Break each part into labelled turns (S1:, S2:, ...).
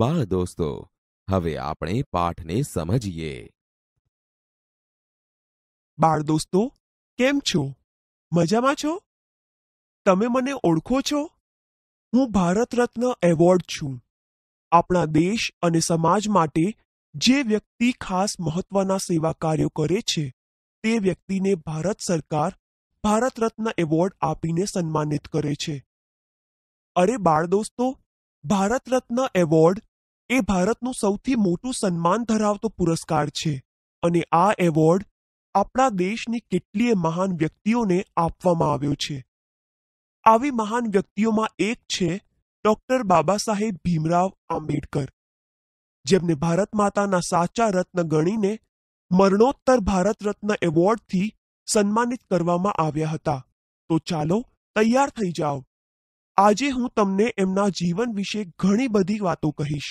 S1: બાળ દોસ્તો હવે આપણે પાઠને સમજીએ બાળ દોસ્તો કેમ છો મજામાં છો તમે મને ઓળખો છો હું ભારત રત્ન એવોર્ડ છું આપણા દેશ અને સમાજ માટે જે વ્યક્તિ ખાસ મહત્વના સેવા કાર્યો કરે છે તે વ્યક્તિને ભારત સરકાર ભારત રત્ન એવોર્ડ આપીને સન્માનિત કરે છે અરે બાળ દોસ્તો ભારત રત્ન એવોર્ડ એ ભારતનું સૌથી મોટું સન્માન ધરાવતો પુરસ્કાર છે અને આ એવોર્ડ આપણા દેશની કેટલીય મહાન વ્યક્તિઓને આપવામાં આવ્યો છે આવી મહાન વ્યક્તિઓમાં એક છે ડોક્ટર બાબા સાહેબ ભીમરાવ આંબેડકર જેમને ભારત માતાના સાચા રત્ન ગણીને મરણોત્તર ભારત રત્ન એવોર્ડથી સન્માનિત કરવામાં આવ્યા હતા તો ચાલો તૈયાર થઈ જાઓ આજે હું તમને એમના જીવન વિશે ઘણી બધી વાતો કહીશ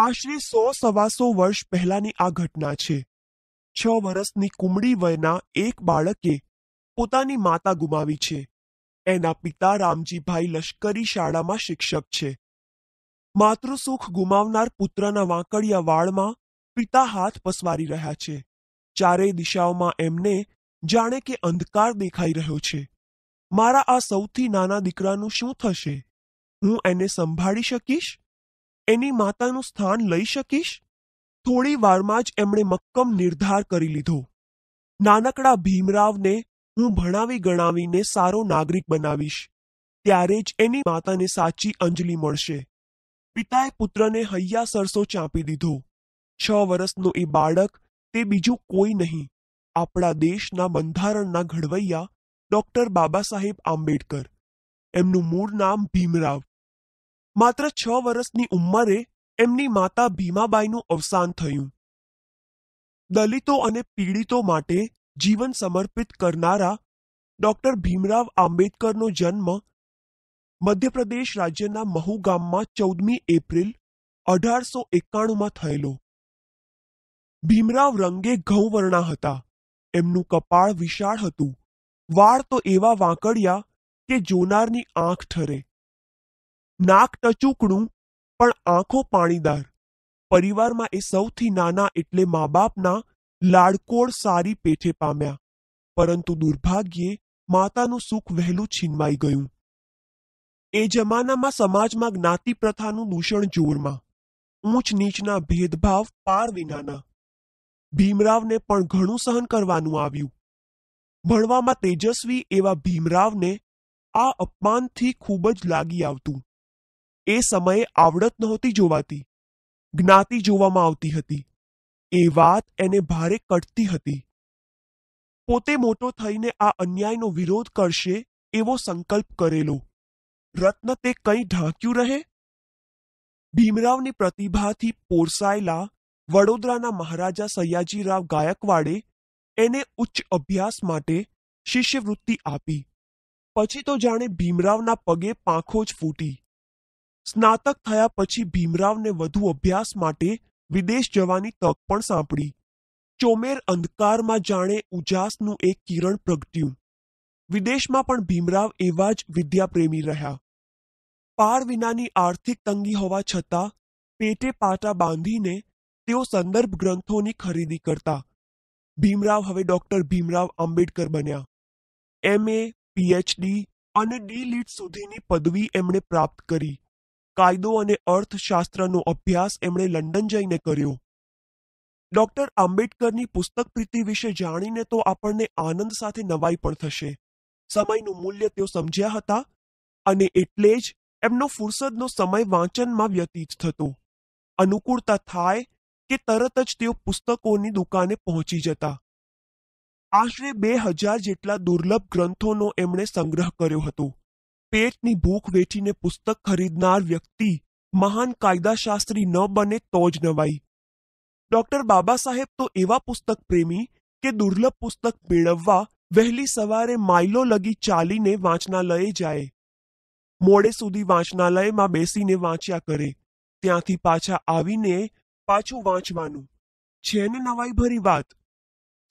S1: આશરે સો સવાસો વર્ષ પહેલાની આ ઘટના છે છ વર્ષની કુમળી વયના એક બાળકે પોતાની માતા ગુમાવી છે એના પિતા રામજીભાઈ લશ્કરી શાળામાં શિક્ષક છે માતૃસુખ ગુમાવનાર પુત્રના વાંકડિયા વાળમાં પિતા હાથ પસવારી રહ્યા છે ચારેય દિશાઓમાં એમને જાણે કે અંધકાર દેખાઈ રહ્યો છે મારા આ સૌથી નાના દીકરાનું શું થશે હું એને સંભાળી શકીશ એની માતાનું સ્થાન લઈ શકીશ થોડી વારમાં જ એમણે મક્કમ નિર્ધાર કરી લીધો નાનકડા ભીમરાવને હું ભણાવી ગણાવીને સારો નાગરિક બનાવીશ ત્યારે જ એની માતાને સાચી અંજલિ મળશે પિતાએ પુત્રને હૈયા સરસો ચાંપી દીધો છ વર્ષનો એ બાળક તે બીજું કોઈ નહીં આપણા દેશના બંધારણના ઘડવૈયા ડોક્ટર બાબા સાહેબ આંબેડકર એમનું મૂળ નામ ભીમરાવ માત્ર છ વર્ષની ઉંમરે એમની માતા ભીમાબાઈનું અવસાન થયું દલિતો અને પીડિતો માટે જીવન સમર્પિત કરનારા ડોક્ટર ભીમરાવ આંબેડકરનો જન્મ મધ્યપ્રદેશ રાજ્યના મહુ ગામમાં ચૌદમી એપ્રિલ અઢારસો એકાણુંમાં થયેલો ભીમરાવ રંગે ઘઉંવર્ણા હતા એમનું કપાળ વિશાળ હતું વાળ તો એવા વાંકડિયા કે જોનારની આંખ ઠરે નાક ટચૂકડું પણ આંખો પાણીદાર પરિવારમાં એ સૌથી નાના એટલે મા બાપના લાડકોળ સારી પેઠે પામ્યા પરંતુ દુર્ભાગ્યે માતાનું સુખ વહેલું છીનવાઈ ગયું એ જમાનામાં સમાજમાં જ્ઞાતિ પ્રથાનું દૂષણ જોરમાં ઊંચ નીચના ભેદભાવ પાર વિનાના ભીમરાવને પણ ઘણું સહન કરવાનું આવ્યું ભણવામાં તેજસ્વી એવા ભીમરાવને આ અપમાનથી ખૂબ જ લાગી આવતું એ સમયે આવડત નહોતી જોવાતી જ્ઞાતિ જોવામાં આવતી હતી એ વાત એને ભારે કટતી હતી પોતે મોટો થઈને આ અન્યાયનો વિરોધ કરશે એવો સંકલ્પ કરેલો રત્ન તે કંઈ ઢાંક્યું રહે ભીમરાવની પ્રતિભાથી પોરસાયેલા વડોદરાના મહારાજા સયાજીરાવ ગાયકવાડે એને ઉચ્ચ અભ્યાસ માટે શિષ્યવૃત્તિ આપી પછી તો જાણે ભીમરાવના પગે પાંખો જ ફૂટી સ્નાતક થયા પછી ભીમરાવને વધુ અભ્યાસ માટે વિદેશ જવાની તક પણ સાંપડી ચોમેર અંધકારમાં જાણે ઉજાસનું એક કિરણ પ્રગટ્યું વિદેશમાં પણ ભીમરાવ એવા જ વિદ્યાપ્રેમી રહ્યા પાર વિનાની આર્થિક તંગી હોવા છતાં પેટે પાટા બાંધીને તેઓ સંદર્ભ ગ્રંથોની ખરીદી કરતા ભીમરાવ હવે ડોક્ટર ભીમરાવ આંબેડકર બન્યા એમએ પીએચડી અને ડી લીટ સુધીની પદવી એમણે પ્રાપ્ત કરી કાયદો અને અર્થશાસ્ત્રનો અભ્યાસ એમણે લંડન જઈને કર્યો ડોક્ટર આંબેડકરની પુસ્તક પ્રીતિ વિશે જાણીને તો આપણને આનંદ સાથે નવાઈ પણ થશે સમયનું મૂલ્ય તેઓ સમજ્યા હતા અને એટલે જ એમનો ફુરસદનો સમય વાંચનમાં વ્યતીત થતો અનુકૂળતા થાય કે તરત જ તેઓ પુસ્તકોની દુકાને પહોંચી જતા આશરે બે હજાર જેટલા દુર્લભ ગ્રંથોનો એમણે સંગ્રહ કર્યો હતો પેટની ભૂખ વેચીને પુસ્તક ખરીદનાર વ્યક્તિ મહાન કાયદાશાસ્ત્રી ન બને તો જ નવાઈ ડોક્ટર બાબા સાહેબ તો એવા પુસ્તક પ્રેમી કે દુર્લભ પુસ્તક મેળવવા વહેલી સવારે માઇલો લગી ચાલીને વાંચનાલયે જાય મોડે સુધી વાંચનાલયમાં બેસીને વાંચ્યા કરે ત્યાંથી પાછા આવીને પાછું વાંચવાનું છે ને નવાઈ ભરી વાત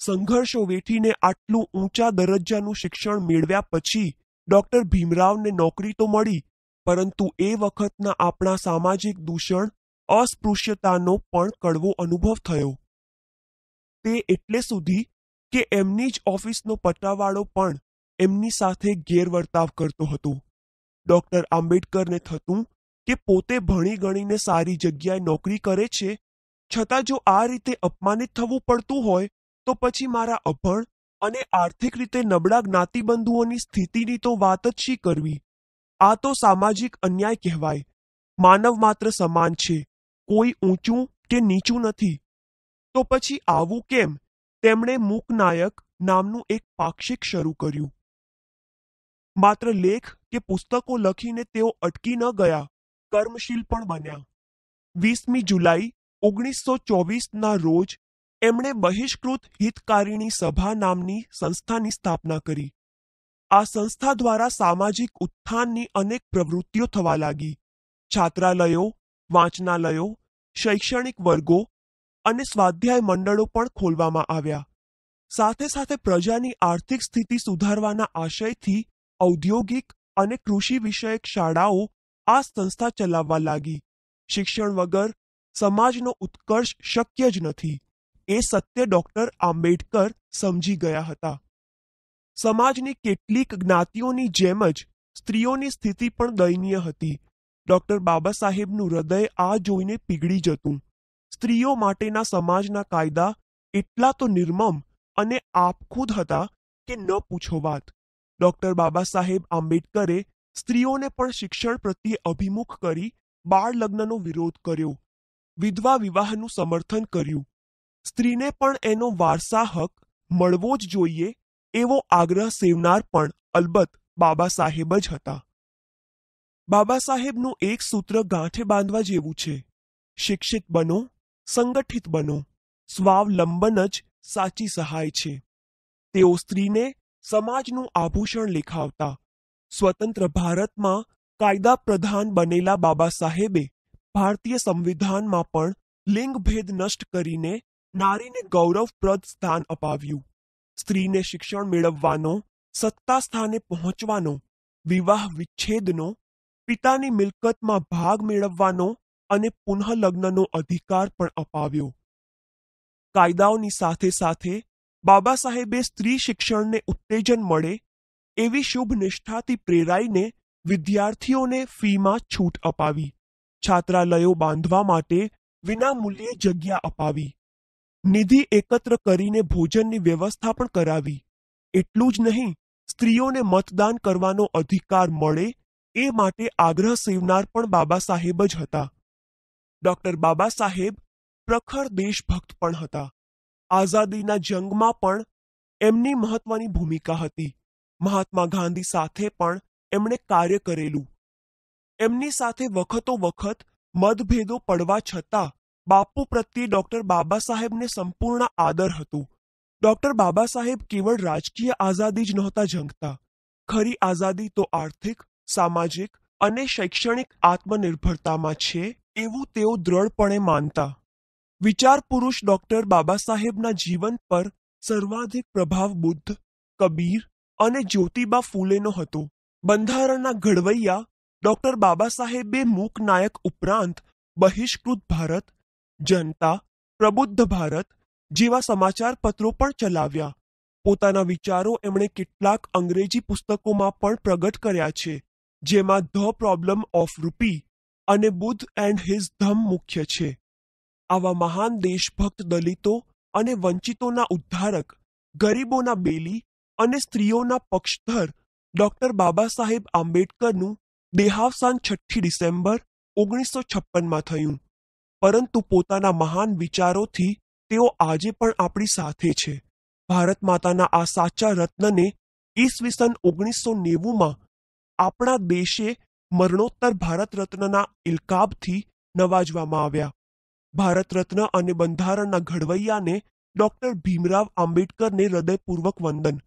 S1: સંઘર્ષો વેઠીને આટલું ઊંચા દરજ્જાનું શિક્ષણ મેળવ્યા પછી ડોક્ટર ભીમરાવને નોકરી તો મળી પરંતુ એ વખતના આપણા સામાજિક દૂષણ અસ્પૃશ્યતાનો પણ કડવો અનુભવ થયો તે એટલે સુધી કે એમની જ ઓફિસનો પટ્ટાવાળો પણ એમની સાથે ગેરવર્તાવ કરતો હતો ડોક્ટર આંબેડકરને થતું કે પોતે ભણી ગણીને સારી જગ્યાએ નોકરી કરે છે છતાં જો આ રીતે અપમાનિત થવું પડતું હોય તો પછી મારા અભણ અને આર્થિક રીતે નબળા જ્ઞાતિબંધુઓની સ્થિતિની તો વાત જ શી કરવી આ તો સામાજિક અન્યાય કહેવાય માનવ માત્ર સમાન છે કોઈ ઊંચું કે નીચું નથી તો પછી આવું કેમ તેમણે મૂકનાયક નામનું એક પાક્ષિક શરૂ કર્યું માત્ર લેખ કે પુસ્તકો લખીને તેઓ અટકી ન ગયા કર્મશીલ પણ બન્યા વીસમી જુલાઈ ઓગણીસો ચોવીસના રોજ એમણે બહિષ્કૃત હિતકારીણી સભા નામની સંસ્થાની સ્થાપના કરી આ સંસ્થા દ્વારા સામાજિક ઉત્થાનની અનેક પ્રવૃત્તિઓ થવા લાગી છાત્રાલયો વાંચનાલયો શૈક્ષણિક વર્ગો અને સ્વાધ્યાય મંડળો પણ ખોલવામાં આવ્યા સાથે સાથે પ્રજાની આર્થિક સ્થિતિ સુધારવાના આશયથી ઔદ્યોગિક અને કૃષિ વિષયક શાળાઓ આ સંસ્થા ચલાવવા લાગી શિક્ષણ વગર સમાજનો ઉત્કર્ષ શક્ય જ નથી એ સત્ય ડૉક્ટર આંબેડકર સમજી ગયા હતા સમાજની કેટલીક જ્ઞાતિઓની જેમ જ સ્ત્રીઓની સ્થિતિ પણ દયનીય હતી ડૉક્ટર બાબા સાહેબનું હૃદય આ જોઈને પીગળી જતું સ્ત્રીઓ માટેના સમાજના કાયદા એટલા તો નિર્મમ અને આપખુદ હતા કે ન પૂછો વાત ડૉક્ટર બાબા સાહેબ આંબેડકરે સ્ત્રીઓને પણ શિક્ષણ પ્રત્યે અભિમુખ કરી બાળ લગ્નનો વિરોધ કર્યો વિધવા વિવાહનું સમર્થન કર્યું સ્ત્રીને પણ એનો વારસા હક મળવો જ જોઈએ એવો આગ્રહ સેવનાર પણ અલબત્ત બાબા સાહેબ જ હતા બાબા સાહેબનું એક સૂત્ર ગાંઠે બાંધવા જેવું છે શિક્ષિત બનો સંગઠિત બનો સ્વાવલંબન જ સાચી સહાય છે તેઓ સ્ત્રીને સમાજનું આભૂષણ લેખાવતા સ્વતંત્ર ભારતમાં કાયદા પ્રધાન બનેલા બાબા સાહેબે ભારતીય સંવિધાનમાં પણ લિંગભેદ નષ્ટ કરીને નારીને ગૌરવપ્રદ સ્થાન અપાવ્યું સ્ત્રીને શિક્ષણ મેળવવાનો સત્તા સ્થાને પહોંચવાનો વિવાહ વિચ્છેદનો પિતાની મિલકતમાં ભાગ મેળવવાનો અને પુનઃલગ્નનો અધિકાર પણ અપાવ્યો કાયદાઓની સાથે સાથે બાબા સાહેબે સ્ત્રી શિક્ષણને ઉત્તેજન મળે એવી શુભ નિષ્ઠાથી પ્રેરાઈને વિદ્યાર્થીઓને ફીમાં છૂટ અપાવી છાત્રાલયો બાંધવા માટે વિના મૂલ્યે જગ્યા અપાવી નિધિ એકત્ર કરીને ભોજનની વ્યવસ્થા પણ કરાવી એટલું જ નહીં સ્ત્રીઓને મતદાન કરવાનો અધિકાર મળે એ માટે આગ્રહ સેવનાર પણ બાબા સાહેબ જ હતા ડોક્ટર બાબા સાહેબ પ્રખર દેશભક્ત પણ હતા આઝાદીના જંગમાં પણ એમની મહત્વની ભૂમિકા હતી મહાત્મા ગાંધી સાથે પણ એમણે કાર્ય કરેલું એમની સાથે વખતો વખત મતભેદો પડવા છતાં બાપુ પ્રત્યે ડોક્ટર બાબા સાહેબને સંપૂર્ણ આદર હતું ડોક્ટર બાબા સાહેબ કેવળ રાજકીય આઝાદી જ નહોતા જંગતા ખરી આઝાદી તો આર્થિક સામાજિક અને શૈક્ષણિક આત્મનિર્ભરતામાં છે એવું તેઓ દ્રઢપણે માનતા વિચાર પુરુષ ડોક્ટર બાબા સાહેબના જીવન પર સર્વાધિક પ્રભાવ બુદ્ધ કબીર અને જ્યોતિબા ફૂલેનો હતો બંધારણના ઘડવૈયા ડોક્ટર બાબા સાહેબે મૂક નાયક ઉપરાંત બહિષ્કૃત ભારત જનતા પ્રબુદ્ધ ભારત જેવા સમાચાર પત્રો પણ ચલાવ્યા પોતાના વિચારો એમણે કેટલાક અંગ્રેજી પુસ્તકોમાં પણ પ્રગટ કર્યા છે જેમાં ધ પ્રોબ્લેમ ઓફ રૂપી અને બુદ્ધ એન્ડ હિઝ ધમ મુખ્ય છે આવા મહાન દેશભક્ત દલિતો અને વંચિતોના ઉદ્ધારક ગરીબોના બેલી અને સ્ત્રીઓના પક્ષધર ડોક્ટર બાબા સાહેબ આંબેડકરનું દેહાવસાન છઠ્ઠી ડિસેમ્બર ઓગણીસો છપ્પનમાં થયું પરંતુ પોતાના મહાન વિચારોથી તેઓ આજે પણ આપણી સાથે છે ભારત માતાના આ સાચા રત્નને ઈસવીસન ઓગણીસો નેવુંમાં આપણા દેશે મરણોત્તર ભારત રત્નના ઇલકાબથી નવાજવામાં આવ્યા ભારત રત્ન અને બંધારણના ઘડવૈયાને ડોક્ટર ભીમરાવ આંબેડકરને હૃદયપૂર્વક વંદન